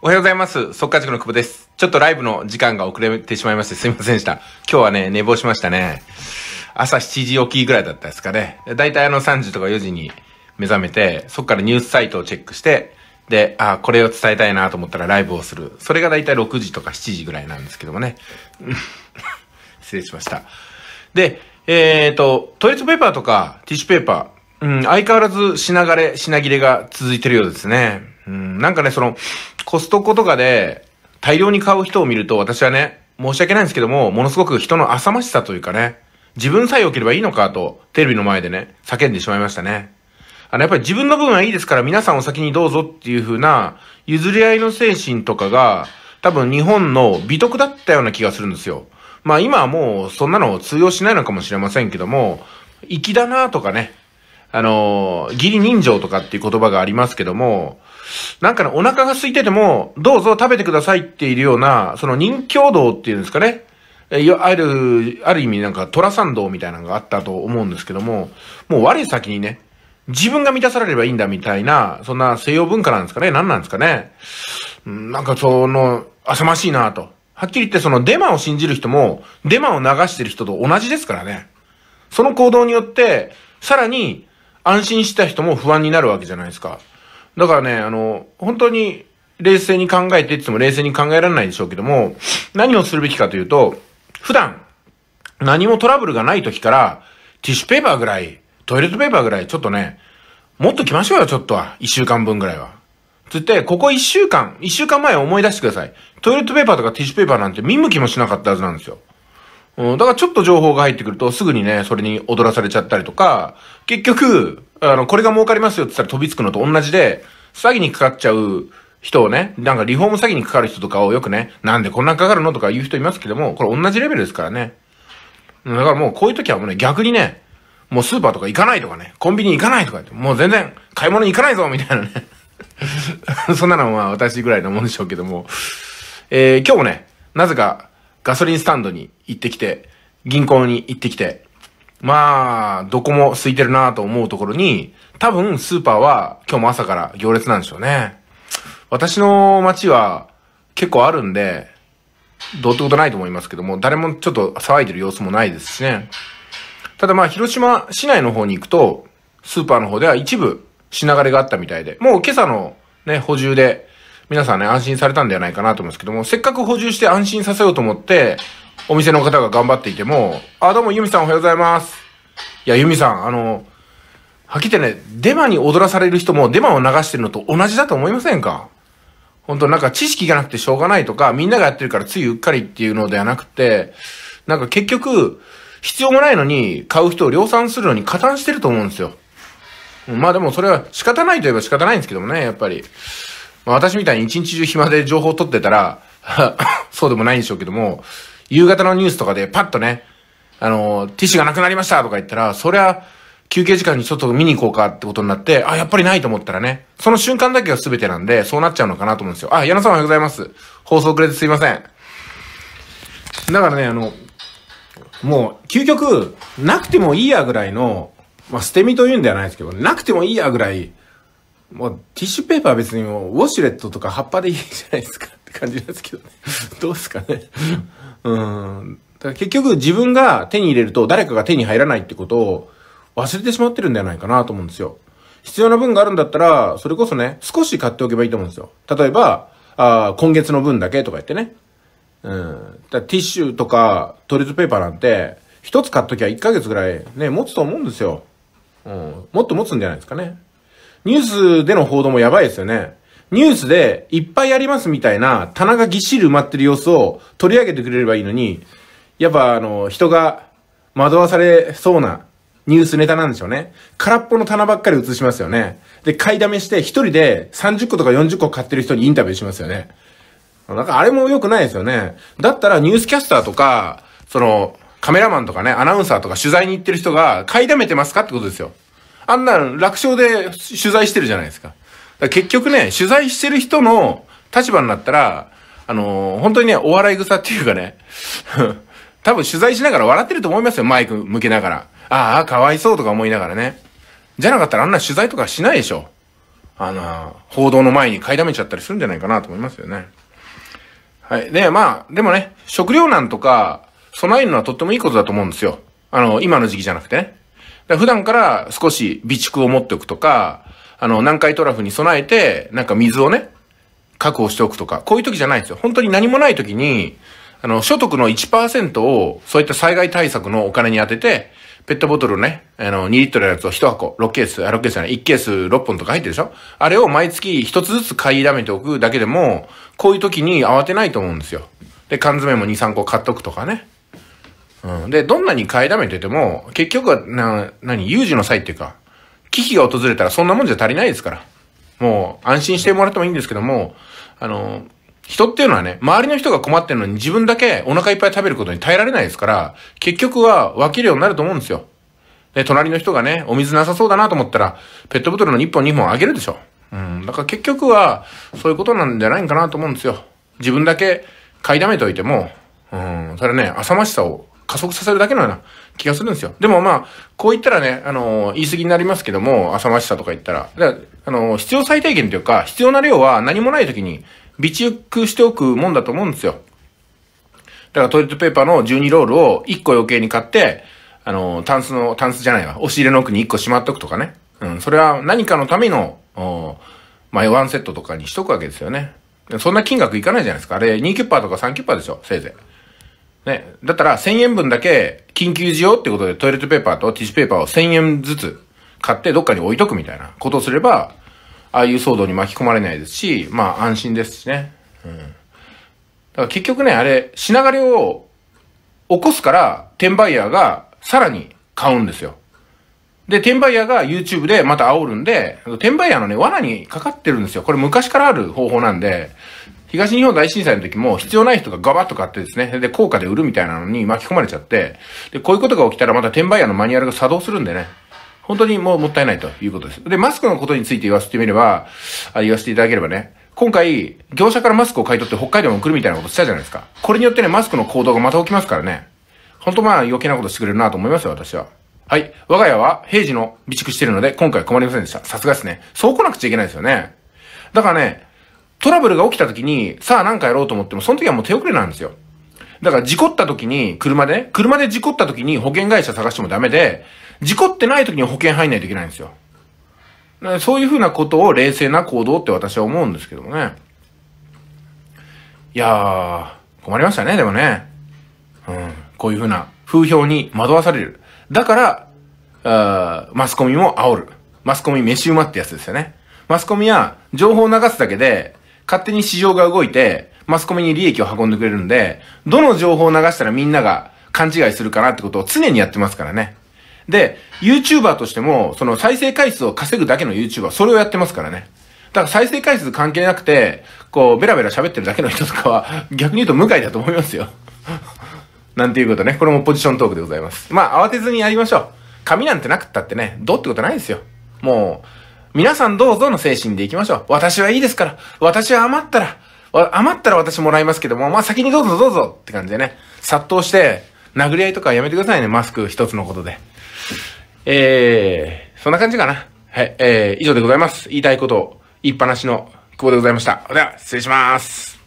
おはようございます。速稼塾の久保です。ちょっとライブの時間が遅れてしまいましてすいませんでした。今日はね、寝坊しましたね。朝7時起きぐらいだったですかね。だいたいあの3時とか4時に目覚めて、そっからニュースサイトをチェックして、で、あ、これを伝えたいなと思ったらライブをする。それがだいたい6時とか7時ぐらいなんですけどもね。失礼しました。で、えっ、ー、と、トイレットペーパーとかティッシュペーパー、うん、相変わらず品枯れ、品切れが続いてるようですね。うん、なんかね、その、コストコとかで大量に買う人を見ると、私はね、申し訳ないんですけども、ものすごく人の浅ましさというかね、自分さえ良ければいいのかと、テレビの前でね、叫んでしまいましたね。あの、やっぱり自分の分はいいですから皆さんお先にどうぞっていう風な譲り合いの精神とかが多分日本の美徳だったような気がするんですよ。まあ今はもうそんなの通用しないのかもしれませんけども、粋だなとかね、あの、義理人情とかっていう言葉がありますけども、なんかね、お腹が空いてても、どうぞ食べてくださいっていうような、その人教道っていうんですかね。いわゆる、ある意味なんか虎参道みたいなのがあったと思うんですけども、もう我先にね、自分が満たされればいいんだみたいな、そんな西洋文化なんですかね何なんですかねなんかその、浅ましいなと。はっきり言ってそのデマを信じる人も、デマを流してる人と同じですからね。その行動によって、さらに安心した人も不安になるわけじゃないですか。だからね、あの、本当に冷静に考えてって言っても冷静に考えられないでしょうけども、何をするべきかというと、普段、何もトラブルがない時から、ティッシュペーパーぐらい、トイレットペーパーぐらい、ちょっとね、もっと来ましょうよ、ちょっとは。一週間分ぐらいは。つって、ここ一週間、一週間前思い出してください。トイレットペーパーとかティッシュペーパーなんて見向きもしなかったはずなんですよ。うん、だからちょっと情報が入ってくると、すぐにね、それに踊らされちゃったりとか、結局、あの、これが儲かりますよって言ったら飛びつくのと同じで、詐欺にかかっちゃう人をね、なんかリフォーム詐欺にかかる人とかをよくね、なんでこんなかかるのとか言う人いますけども、これ同じレベルですからね。だからもうこういう時はもうね、逆にね、もうスーパーとか行かないとかね、コンビニ行かないとか言って、もう全然買い物に行かないぞみたいなね。そんなのは私ぐらいなもんでしょうけども。えー、今日もね、なぜかガソリンスタンドに行ってきて、銀行に行ってきて、まあ、どこも空いてるなと思うところに、多分スーパーは今日も朝から行列なんでしょうね。私の街は結構あるんで、どうってことないと思いますけども、誰もちょっと騒いでる様子もないですしね。ただまあ、広島市内の方に行くと、スーパーの方では一部品枯れがあったみたいで、もう今朝のね、補充で皆さんね、安心されたんではないかなと思うんですけども、せっかく補充して安心させようと思って、お店の方が頑張っていても、あ、どうも、ゆみさんおはようございます。いや、ゆみさん、あの、はっきり言ってね、デマに踊らされる人もデマを流してるのと同じだと思いませんか本当なんか知識がなくてしょうがないとか、みんながやってるからついうっかりっていうのではなくて、なんか結局、必要もないのに買う人を量産するのに加担してると思うんですよ。まあでもそれは仕方ないといえば仕方ないんですけどもね、やっぱり。私みたいに一日中暇で情報を取ってたら そうでもないんでしょうけども、夕方のニュースとかでパッとね、あの、ティッシュがなくなりましたとか言ったら、そりゃ、休憩時間にちょっと見に行こうかってことになって、あ、やっぱりないと思ったらね、その瞬間だけが全てなんで、そうなっちゃうのかなと思うんですよ。あ、矢野さんおはようございます。放送遅れてすいません。だからね、あの、もう、究極、なくてもいいやぐらいの、まあ、捨て身というんではないですけど、なくてもいいやぐらい、もうティッシュペーパー別にもうウォシュレットとか葉っぱでいいじゃないですか って感じなんですけどね。どうですかね。うん。だから結局自分が手に入れると誰かが手に入らないってことを忘れてしまってるんじゃないかなと思うんですよ。必要な分があるんだったら、それこそね、少し買っておけばいいと思うんですよ。例えば、あ今月の分だけとか言ってね。うん。だティッシュとかトイレットペーパーなんて、一つ買っときゃ1ヶ月ぐらいね、持つと思うんですよ。うん。もっと持つんじゃないですかね。ニュースでの報道もやばいですよね。ニュースでいっぱいありますみたいな棚がぎっしり埋まってる様子を取り上げてくれればいいのに、やっぱあの、人が惑わされそうなニュースネタなんでしょうね。空っぽの棚ばっかり映しますよね。で、買いだめして一人で30個とか40個買ってる人にインタビューしますよね。なんかあれも良くないですよね。だったらニュースキャスターとか、その、カメラマンとかね、アナウンサーとか取材に行ってる人が買いだめてますかってことですよ。あんなん楽勝で取材してるじゃないですか。か結局ね、取材してる人の立場になったら、あのー、本当にね、お笑い草っていうかね、多分取材しながら笑ってると思いますよ、マイク向けながら。ああ、かわいそうとか思いながらね。じゃなかったらあんな取材とかしないでしょ。あのー、報道の前に買いだめちゃったりするんじゃないかなと思いますよね。はい。で、まあ、でもね、食料難とか、備えるのはとってもいいことだと思うんですよ。あの、今の時期じゃなくてね。普段から少し備蓄を持っておくとか、あの、南海トラフに備えて、なんか水をね、確保しておくとか、こういう時じゃないんですよ。本当に何もない時に、あの、所得の1%を、そういった災害対策のお金に当てて、ペットボトルね、あの、2リットルのやつを1箱、6ケース、あ、6ケースじゃない、1ケース6本とか入ってるでしょあれを毎月1つずつ買いだめておくだけでも、こういう時に慌てないと思うんですよ。で、缶詰も2、3個買っとくとかね。うん。で、どんなに買いだめてても、結局は、な、何、有事の際っていうか、危機が訪れたらそんなもんじゃ足りないですから。もう、安心してもらってもいいんですけども、あの、人っていうのはね、周りの人が困ってるのに自分だけお腹いっぱい食べることに耐えられないですから、結局は分けるようになると思うんですよ。で、隣の人がね、お水なさそうだなと思ったら、ペットボトルの1本2本あげるでしょ。うん。だから結局は、そういうことなんじゃないかなと思うんですよ。自分だけ買いだめておいても、うん、それね、浅ましさを加速させるだけのような気がするんですよ。でもまあ、こう言ったらね、あのー、言い過ぎになりますけども、浅ましさとか言ったら。だあのー、必要最低限というか、必要な量は何もない時に備蓄しておくもんだと思うんですよ。だからトイレットペーパーの12ロールを1個余計に買って、あのー、タンスの、タンスじゃないわ。押し入れの奥に1個しまっとくとかね。うん、それは何かのための、おまあ、ワンセットとかにしとくわけですよね。そんな金額いかないじゃないですか。あれ、2キュッパーとか3キュッパーでしょ、せいぜい。ね、だったら1000円分だけ緊急需要ってことでトイレットペーパーとティッシュペーパーを1000円ずつ買ってどっかに置いとくみたいなことをすれば、ああいう騒動に巻き込まれないですし、まあ安心ですしね。うん。だから結局ね、あれ、品がれを起こすから、転売ヤーがさらに買うんですよ。で、転売ヤーが YouTube でまた煽るんで、転売ヤーのね、罠にかかってるんですよ。これ昔からある方法なんで、東日本大震災の時も必要ない人がガバッと買ってですね、で、高価で売るみたいなのに巻き込まれちゃって、で、こういうことが起きたらまた転売屋のマニュアルが作動するんでね、本当にもうもったいないということです。で、マスクのことについて言わせてみれば、あ言わせていただければね、今回、業者からマスクを買い取って北海道に送るみたいなことしたじゃないですか。これによってね、マスクの行動がまた起きますからね。ほんとまあ余計なことしてくれるなと思いますよ、私は。はい。我が家は平時の備蓄してるので、今回困りませんでした。さすがですね。そう来なくちゃいけないですよね。だからね、トラブルが起きた時に、さあ何かやろうと思っても、その時はもう手遅れなんですよ。だから事故った時に、車でね、車で事故った時に保険会社探してもダメで、事故ってない時に保険入んないといけないんですよ。そういうふうなことを冷静な行動って私は思うんですけどもね。いやー、困りましたね、でもね。うん、こういうふうな風評に惑わされる。だから、あマスコミも煽る。マスコミ飯馬ってやつですよね。マスコミは情報を流すだけで、勝手に市場が動いて、マスコミに利益を運んでくれるんで、どの情報を流したらみんなが勘違いするかなってことを常にやってますからね。で、YouTuber としても、その再生回数を稼ぐだけの YouTuber、それをやってますからね。だから再生回数関係なくて、こう、ベラベラ喋ってるだけの人とかは、逆に言うと無害だと思いますよ。なんていうことね。これもポジショントークでございます。まあ、慌てずにやりましょう。紙なんてなくったってね、どうってことないですよ。もう、皆さんどうぞの精神でいきましょう。私はいいですから。私は余ったら、余ったら私もらいますけども、まあ先にどうぞどうぞって感じでね、殺到して、殴り合いとかやめてくださいね、マスク一つのことで。えー、そんな感じかな。はい、えー、以上でございます。言いたいことを言いっぱなしの久保でございました。では、失礼します。